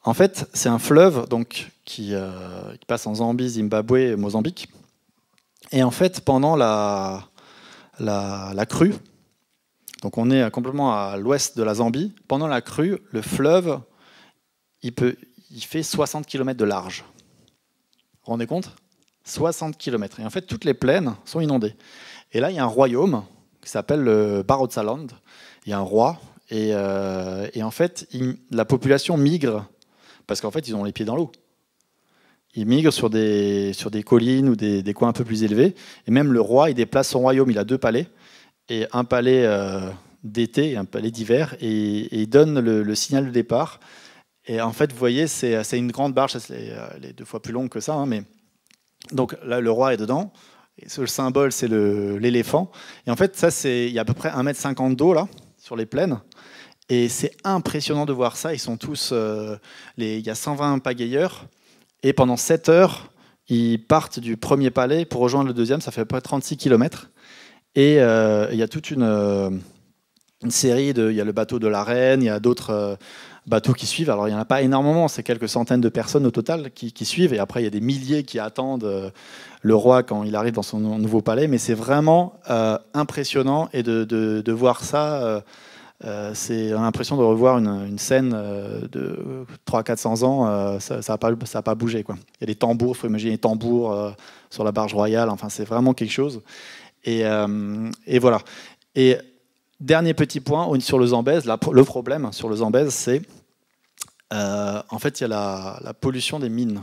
Speaker 1: En fait, c'est un fleuve donc, qui, qui, passe en Zambie, Zimbabwe et Mozambique. Et en fait, pendant la, la, crue, donc on est complètement à l'ouest de la Zambie, pendant la crue, le fleuve, il, peut, il fait 60 km de large. Vous vous rendez compte 60 km. Et en fait, toutes les plaines sont inondées. Et là, il y a un royaume qui s'appelle le Barotsaland. Il y a un roi. Et, euh, en fait, la population migre parce qu'en fait, ils ont les pieds dans l'eau il migre sur des, sur des collines ou des, des, coins un peu plus élevés. Et même le roi, il déplace son royaume. Il a deux palais. Et un palais euh, d'été et un palais d'hiver. Et, il donne le, signal de départ. Et en fait, vous voyez, c'est une grande barge. Elle est deux fois plus longue que ça. Hein, mais... Donc là, le roi est dedans. Et le symbole, c'est l'éléphant. Et en fait, ça, c'est il y a à peu près 1,50 m d'eau, là, sur les plaines. Et c'est impressionnant de voir ça. Ils sont tous. Euh, les, il y a 120 pagayeurs. Et pendant 7 heures, ils partent du premier palais pour rejoindre le deuxième, ça fait à peu près 36 km. Et euh, il y a toute euh, une, série, de, il y a le bateau de la reine, il y a d'autres euh, bateaux qui suivent. Alors il n'y en a pas énormément, c'est quelques centaines de personnes au total qui, suivent. Et après, il y a des milliers qui attendent le roi quand il arrive dans son nouveau palais. Mais c'est vraiment impressionnant et de, de voir ça euh, c'est, on a l'impression de revoir une, scène euh, de 300-400 ans, euh, ça n'a pas, bougé. Quoi. Il y a des tambours, il faut imaginer des tambours sur la barge royale, enfin c'est vraiment quelque chose. Et, voilà. Et dernier petit point sur le Zambèze, le problème sur le Zambèze, c'est en fait, il y a la, pollution des mines.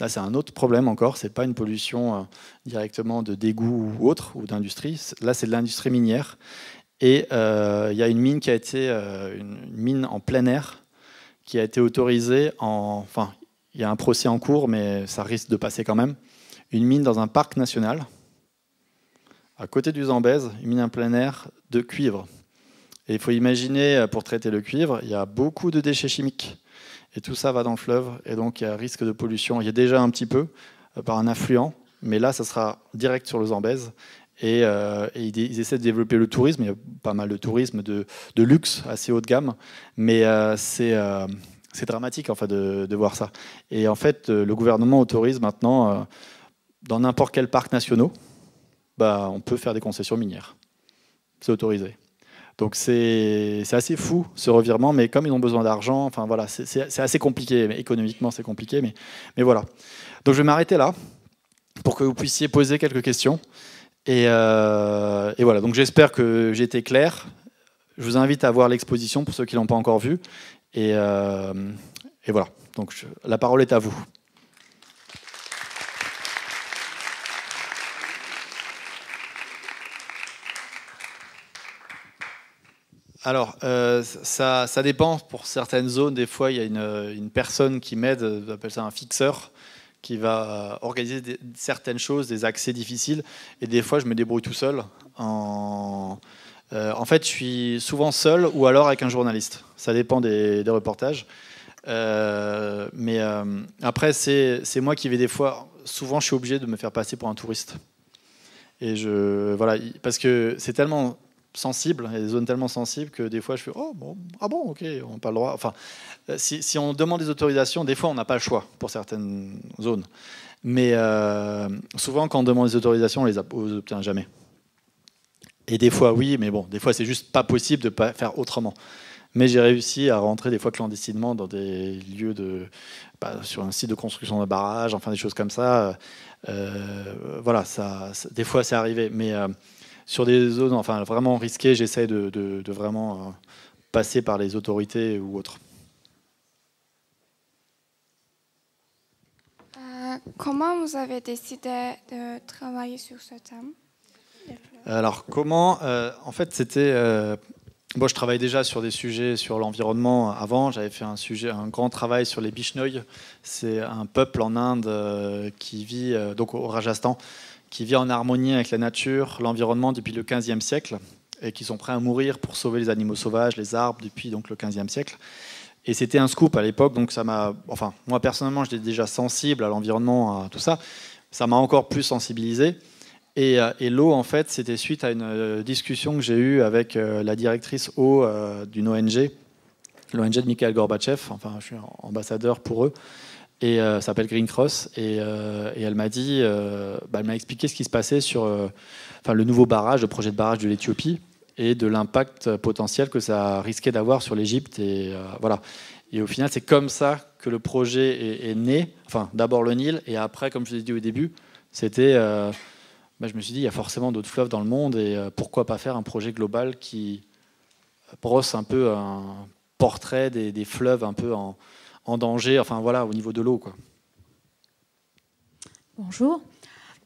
Speaker 1: Là, c'est un autre problème encore. C'est pas une pollution directement de dégoût ou autre ou d'industrie. Là, c'est de l'industrie minière. Et euh, il y a une mine qui a été euh, une mine en plein air qui a été autorisée en. Enfin, il y a un procès en cours, mais ça risque de passer quand même. Une mine dans un parc national, à côté du Zambèze, une mine en plein air de cuivre. Et il faut imaginer, euh, pour traiter le cuivre, il y a beaucoup de déchets chimiques. Et tout ça va dans le fleuve, et donc il y a risque de pollution. Il y a déjà un petit peu par un affluent, mais là, ça sera direct sur le Zambèze. Et, euh, ils, essaient de développer le tourisme. Il y a pas mal de tourisme de, luxe assez haut de gamme, mais euh, euh, c'est dramatique de, de, voir ça. Et en fait, le gouvernement autorise maintenant, dans n'importe quel parc national, bah, on peut faire des concessions minières. C'est autorisé. Donc c'est assez fou ce revirement, mais comme ils ont besoin d'argent, enfin voilà, c'est assez compliqué, économiquement c'est compliqué, mais, mais voilà. Donc je vais m'arrêter là pour que vous puissiez poser quelques questions. Euh, et, voilà, donc j'espère que j'ai été clair. Je vous invite à voir l'exposition pour ceux qui ne l'ont pas encore vue. Et, euh, voilà, donc la parole est à vous. Alors, euh, ça, ça, dépend. Pour certaines zones, des fois, il y a une, une personne qui m'aide, on appelle ça un fixeur, qui va euh, organiser certaines choses, des accès difficiles. Et des fois, je me débrouille tout seul. En, euh, fait, je suis souvent seul ou alors avec un journaliste. Ça dépend des, reportages. Euh, mais après, c'est moi qui vais des fois. Souvent, je suis obligé de me faire passer pour un touriste. Et je. Voilà. Parce que c'est tellement sensibles, il y a des zones tellement sensibles que des fois je fais oh bon ah bon ok on n'a pas le droit. Enfin, euh, si, on demande des autorisations, des fois on n'a pas le choix pour certaines zones, mais euh, souvent quand on demande des autorisations, on les obtient jamais. Et des fois oui, mais bon, des fois c'est juste pas possible de pas faire autrement. Mais j'ai réussi à rentrer des fois clandestinement dans des lieux de. Bah, sur un site de construction de barrage, enfin des choses comme ça. Euh, voilà, ça, des fois c'est arrivé. Mais sur des zones enfin, vraiment risquées, j'essaie de, vraiment euh, passer par les autorités ou autres.
Speaker 2: Euh, comment vous avez décidé de travailler sur
Speaker 1: ce thème Alors comment euh, En fait, c'était... Moi, je travaille déjà sur des sujets sur l'environnement avant. J'avais fait un, sujet, un grand travail sur les Bishnoi. C'est un peuple en Inde qui vit donc au Rajasthan, qui vit en harmonie avec la nature, l'environnement depuis le XVe siècle, et qui sont prêts à mourir pour sauver les animaux sauvages, les arbres, depuis donc le XVe siècle. Et c'était un scoop à l'époque, donc ça m'a. Enfin, moi personnellement, j'étais déjà sensible à l'environnement, à tout ça. Ça m'a encore plus sensibilisé. Et, euh, et l'eau, en fait, c'était suite à une euh, discussion que j'ai eue avec euh, la directrice eau d'une ONG, l'ONG de Mikhail Gorbatchev. Enfin, je suis ambassadeur pour eux et euh, ça s'appelle Green Cross. Et, euh, elle m'a dit, euh, bah, elle m'a expliqué ce qui se passait sur enfin, le nouveau barrage, le projet de barrage de l'Éthiopie et de l'impact potentiel que ça risquait d'avoir sur l'Égypte. Et voilà. Et au final, c'est comme ça que le projet est, né. Enfin, d'abord le Nil, et après, comme je vous ai dit au début, c'était. Bah, je me suis dit, il y a forcément d'autres fleuves dans le monde, et pourquoi pas faire un projet global qui brosse un peu un portrait des, des fleuves un peu en, en danger, enfin voilà, au niveau de l'eau.
Speaker 2: Bonjour.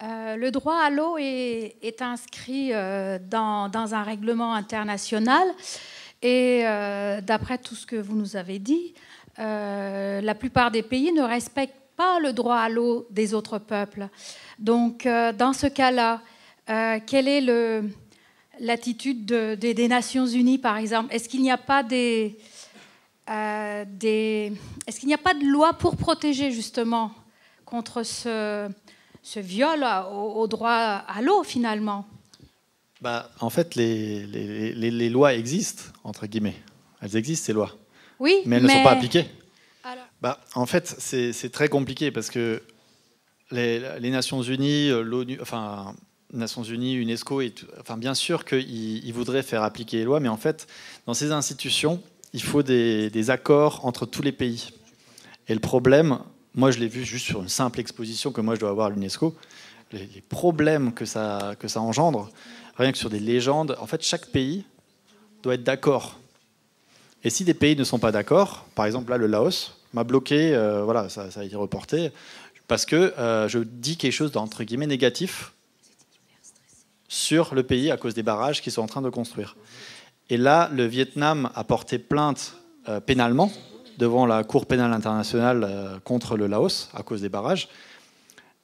Speaker 2: Euh, le droit à l'eau est, inscrit euh, dans, un règlement international et euh, d'après tout ce que vous nous avez dit, la plupart des pays ne respectent pas le droit à l'eau des autres peuples. Donc dans ce cas-là, quelle est l'attitude des Nations Unies par exemple Est-ce qu'il n'y a pas des, euh, des... Est-ce qu'il n'y a pas de loi pour protéger justement contre ce, ce viol au, droit à l'eau finalement
Speaker 1: bah, En fait, les, les, les, les, lois existent, entre guillemets. Elles existent, ces lois.
Speaker 2: Oui, mais elles ne sont pas appliquées.
Speaker 1: Bah, en fait, c'est très compliqué parce que les, Nations Unies, euh, l'ONU, enfin, Nations Unies, UNESCO, et enfin, bien sûr qu'ils voudraient faire appliquer les lois, mais en fait, dans ces institutions, il faut des, accords entre tous les pays. Et le problème, moi je l'ai vu juste sur une simple exposition que moi je dois avoir à l'UNESCO, les, problèmes que ça, que ça engendre, rien que sur des légendes, en fait chaque pays doit être d'accord. Et si des pays ne sont pas d'accord, par exemple là le Laos m'a bloqué, euh, voilà, ça, a été reporté, parce que euh, je dis quelque chose d'entre guillemets négatif sur le pays à cause des barrages qu'ils sont en train de construire. Et là, le Vietnam a porté plainte euh, pénalement devant la Cour pénale internationale euh, contre le Laos à cause des barrages.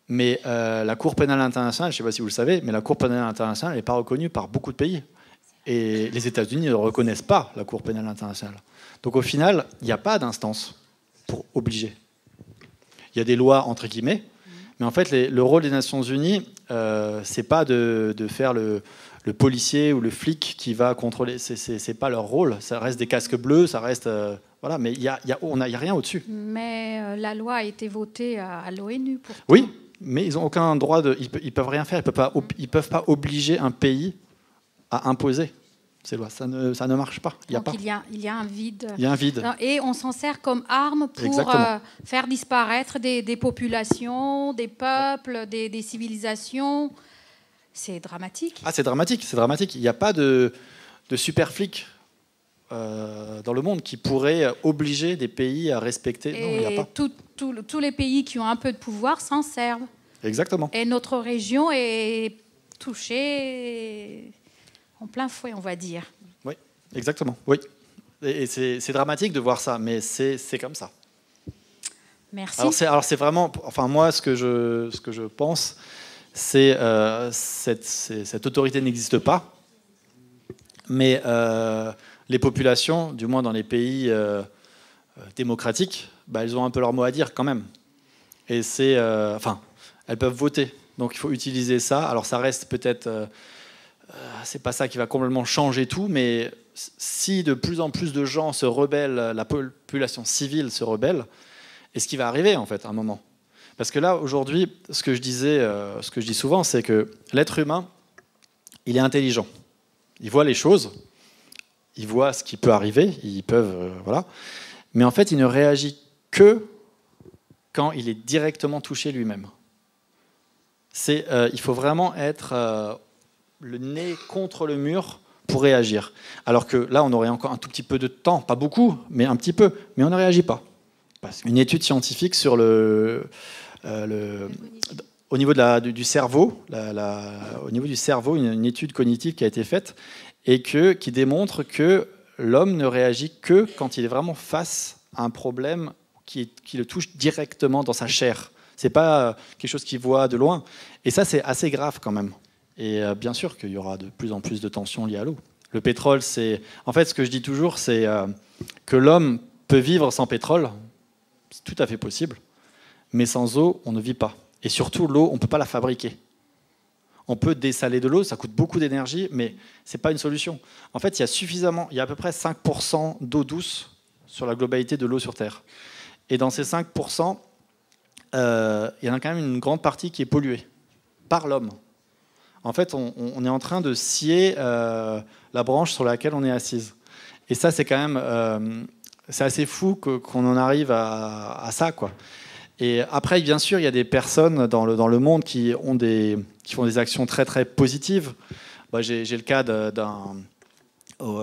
Speaker 1: Mais euh, la Cour pénale internationale, je ne sais pas si vous le savez, mais la Cour pénale internationale n'est pas reconnue par beaucoup de pays. Et les États-Unis ne reconnaissent pas la Cour pénale internationale. Donc au final, il n'y a pas d'instance pour obliger. Il y a des lois entre guillemets, mais en fait, le rôle des Nations Unies, ce c'est pas de, de faire le, le policier ou le flic qui va contrôler. C'est pas leur rôle. Ça reste des casques bleus, ça reste. Euh, voilà, mais il a, y a, on a rien au-dessus.
Speaker 2: Mais euh, la loi a été votée à, l'ONU
Speaker 1: Oui, mais ils n'ont aucun droit de. Ils, ne peuvent rien faire. Ils peuvent pas, ils peuvent pas obliger un pays à imposer ces lois. Ça ne, ça ne marche pas. Il y a pas. Il,
Speaker 2: y a, il y a un vide. Il y a un vide. Et on s'en sert comme arme pour euh, faire disparaître des, populations, des peuples, des, des civilisations. C'est dramatique.
Speaker 1: Ah, c'est dramatique, c'est dramatique. Il n'y a pas de, super flic euh, dans le monde qui pourrait obliger des pays à respecter. non, il n'y a pas.
Speaker 2: tous les pays qui ont un peu de pouvoir s'en servent. Exactement. Et notre région est touchée en plein fouet, on va dire.
Speaker 1: Oui, exactement. Oui. Et, c'est dramatique de voir ça, mais c'est comme ça. Merci. Alors c'est vraiment, enfin moi ce que je, ce que je pense, euh, c'est cette, autorité n'existe pas, mais euh, les populations, du moins dans les pays euh, démocratiques, bah, elles ont un peu leur mot à dire quand même. Et c'est, enfin, elles peuvent voter. Donc il faut utiliser ça. Alors ça reste peut-être, c'est pas ça qui va complètement changer tout, mais si de plus en plus de gens se rebellent, la population civile se rebelle, est ce qui va arriver en fait à un moment parce que là, aujourd'hui, ce que je disais, euh, ce que je dis souvent, c'est que l'être humain, il est intelligent. Il voit les choses, il voit ce qui peut arriver, ils peuvent, euh, voilà. Mais en fait, il ne réagit que quand il est directement touché lui-même. C'est, euh, il faut vraiment être le nez contre le mur pour réagir. Alors que là, on aurait encore un tout petit peu de temps, pas beaucoup, mais un petit peu, mais on ne réagit pas. Une étude scientifique sur le, euh, le, au niveau de la, du, cerveau, au niveau du cerveau, une, étude cognitive qui a été faite et qui démontre que l'homme ne réagit que quand il est vraiment face à un problème qui, le touche directement dans sa chair. C'est pas euh, quelque chose qu'il voit de loin. Et ça, c'est assez grave quand même. Et euh, bien sûr qu'il y aura de plus en plus de tensions liées à l'eau. Le pétrole, c'est. En fait, ce que je dis toujours, c'est que l'homme peut vivre sans pétrole. C'est tout à fait possible. Mais sans eau, on ne vit pas. Et surtout, l'eau, on ne peut pas la fabriquer. On peut dessaler de l'eau, ça coûte beaucoup d'énergie, mais ce n'est pas une solution. En fait, il y a suffisamment, il y a à peu près 5% d'eau douce sur la globalité de l'eau sur Terre. Et dans ces 5%, euh, il y en a quand même une grande partie qui est polluée par l'homme. En fait, on, est en train de scier euh, la branche sur laquelle on est assise. Et ça, c'est quand même, euh, c'est assez fou qu'on en arrive à, à ça, quoi. Et après, bien sûr, il y a des personnes dans le, dans le monde qui, ont des, qui font des actions très très positives. J'ai le cas d'un.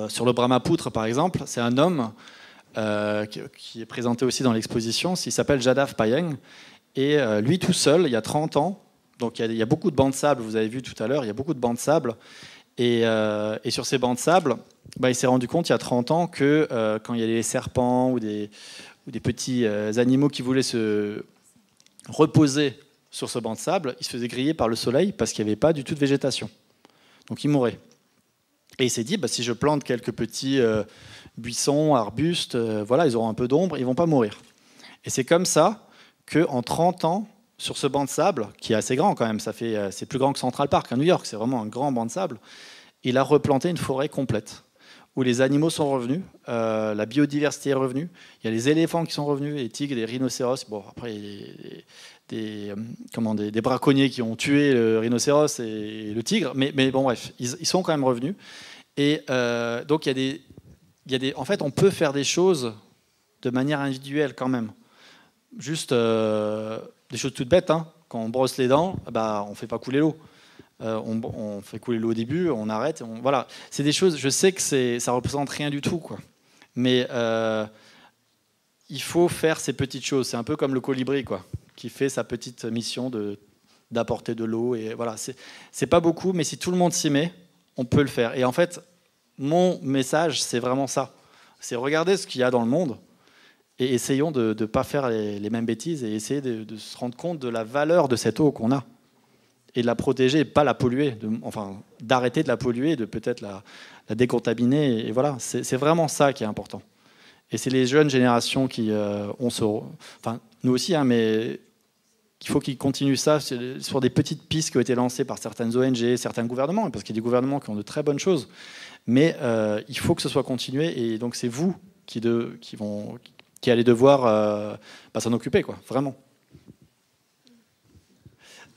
Speaker 1: sur le Brahmapoutre, par exemple, c'est un homme euh, qui, est présenté aussi dans l'exposition. Il s'appelle Jadav Payeng. Et euh, lui tout seul, il y a 30 ans, donc il y, a, beaucoup de bancs de sable, vous avez vu tout à l'heure, il y a beaucoup de bancs de sable. Euh, et, sur ces bancs de sable, bah, il s'est rendu compte il y a 30 ans que quand il y a des serpents ou des, ou des petits euh, animaux qui voulaient se reposer sur ce banc de sable, ils se faisaient griller par le soleil parce qu'il n'y avait pas du tout de végétation. Donc ils mouraient. Et il s'est dit, bah, si je plante quelques petits euh, buissons, arbustes, euh, voilà, ils auront un peu d'ombre, ils vont pas mourir. Et c'est comme ça que en 30 ans, sur ce banc de sable, qui est assez grand quand même, ça fait, c'est plus grand que Central Park à New York, c'est vraiment un grand banc de sable, il a replanté une forêt complète où les animaux sont revenus, euh, la biodiversité est revenue. Il y a les éléphants qui sont revenus, les tigres, les rhinocéros. Bon, après, euh, des, des, braconniers qui ont tué le rhinocéros et le tigre. Mais, bon, bref, ils, sont quand même revenus. Et euh, donc, il y, a des, il des. En fait, on peut faire des choses de manière individuelle quand même. Juste des choses toutes bêtes. Hein. Quand on brosse les dents, bah, on ne fait pas couler l'eau. Euh, on, fait couler l'eau au début, on arrête. voilà, c'est des choses. Je sais que ça représente rien du tout, quoi. Mais euh, il faut faire ces petites choses. C'est un peu comme le colibri, quoi, qui fait sa petite mission de d'apporter de l'eau. Et voilà, c'est pas beaucoup, mais si tout le monde s'y met, on peut le faire. Et en fait, mon message, c'est vraiment ça. C'est regarder ce qu'il y a dans le monde et essayons de ne pas faire les, mêmes bêtises et essayer de se rendre compte de la valeur de cette eau qu'on a et de la protéger et pas la polluer, de, enfin d'arrêter de la polluer, de peut-être la, décontaminer. Et, voilà, c'est vraiment ça qui est important. Et c'est les jeunes générations qui euh, ont ce, enfin nous aussi, hein, mais il faut qu'ils continuent ça sur des petites pistes qui ont été lancées par certaines ONG, certains gouvernements, parce qu'il y a des gouvernements qui ont de très bonnes choses. Mais euh, il faut que ce soit continué, et donc c'est vous qui, qui, vont, qui allez devoir euh, bah, s'en occuper, quoi, vraiment.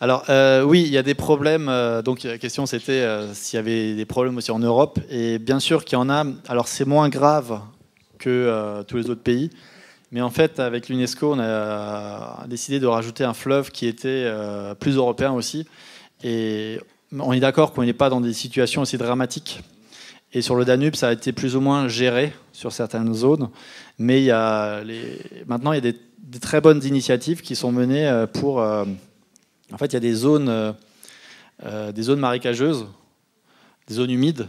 Speaker 1: Alors euh, oui, il y a des problèmes. Euh, donc la question c'était euh, s'il y avait des problèmes aussi en Europe. Et bien sûr qu'il y en a. Alors c'est moins grave que tous les autres pays. Mais en fait, avec l'UNESCO, on a décidé de rajouter un fleuve qui était plus européen aussi. Et on est d'accord qu'on n'est pas dans des situations aussi dramatiques. Et sur le Danube, ça a été plus ou moins géré sur certaines zones. Mais il y a maintenant, il y a des, des, très bonnes initiatives qui sont menées pour en fait, il y a des zones, euh, euh, des zones marécageuses, des zones humides,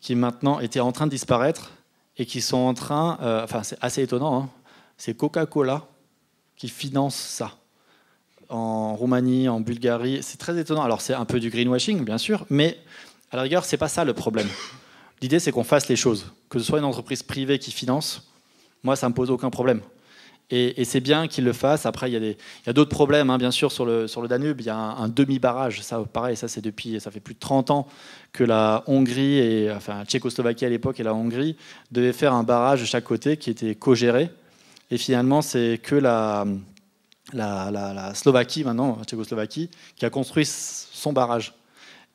Speaker 1: qui maintenant étaient en train de disparaître et qui sont en train, euh, enfin c'est assez étonnant, hein. c'est Coca-Cola qui finance ça. En Roumanie, en Bulgarie, c'est très étonnant. Alors c'est un peu du greenwashing, bien sûr, mais à la rigueur, c'est pas ça le problème. L'idée, c'est qu'on fasse les choses. Que ce soit une entreprise privée qui finance, moi, ça me pose aucun problème. Et, c'est bien qu'il le fasse. Après, il y a, d'autres problèmes, hein, bien sûr, sur le, sur le Danube. Il y a un, demi-barrage. Ça, pareil, ça, c'est depuis, ça fait plus de 30 ans que la Hongrie, et, enfin, la Tchécoslovaquie à l'époque et la Hongrie devaient faire un barrage de chaque côté qui était co-géré. Et finalement, c'est que la, la, la Slovaquie, maintenant, la Tchécoslovaquie, qui a construit son barrage.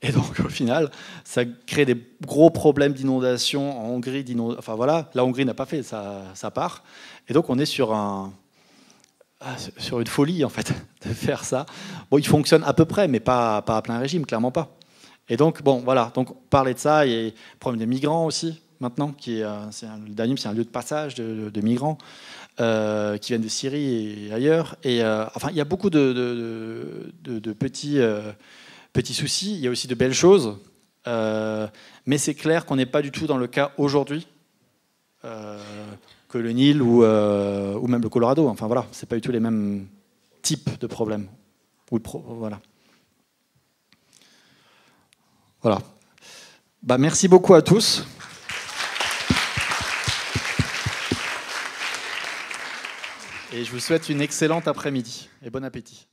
Speaker 1: Et donc, au final, ça crée des gros problèmes d'inondation en Hongrie. Enfin voilà, la Hongrie n'a pas fait sa, part. Et donc, on est sur, un, ah, sur une folie, en fait, <laughs> de faire ça. Bon, il fonctionne à peu près, mais pas, à plein régime, clairement pas. Et donc, bon, voilà. Donc, parler de ça, et le problème des migrants aussi, maintenant. Qui est, le Danube, c'est un lieu de passage de, migrants euh, qui viennent de Syrie et ailleurs. Et euh, enfin, il y a beaucoup de, de petits. Euh, Petit souci, il y a aussi de belles choses, euh, mais c'est clair qu'on n'est pas du tout dans le cas aujourd'hui euh, que le Nil euh, ou, même le Colorado. Enfin voilà, c'est pas du tout les mêmes types de problèmes. voilà. Voilà. Bah, merci beaucoup à tous. Et je vous souhaite une excellente après-midi et bon appétit.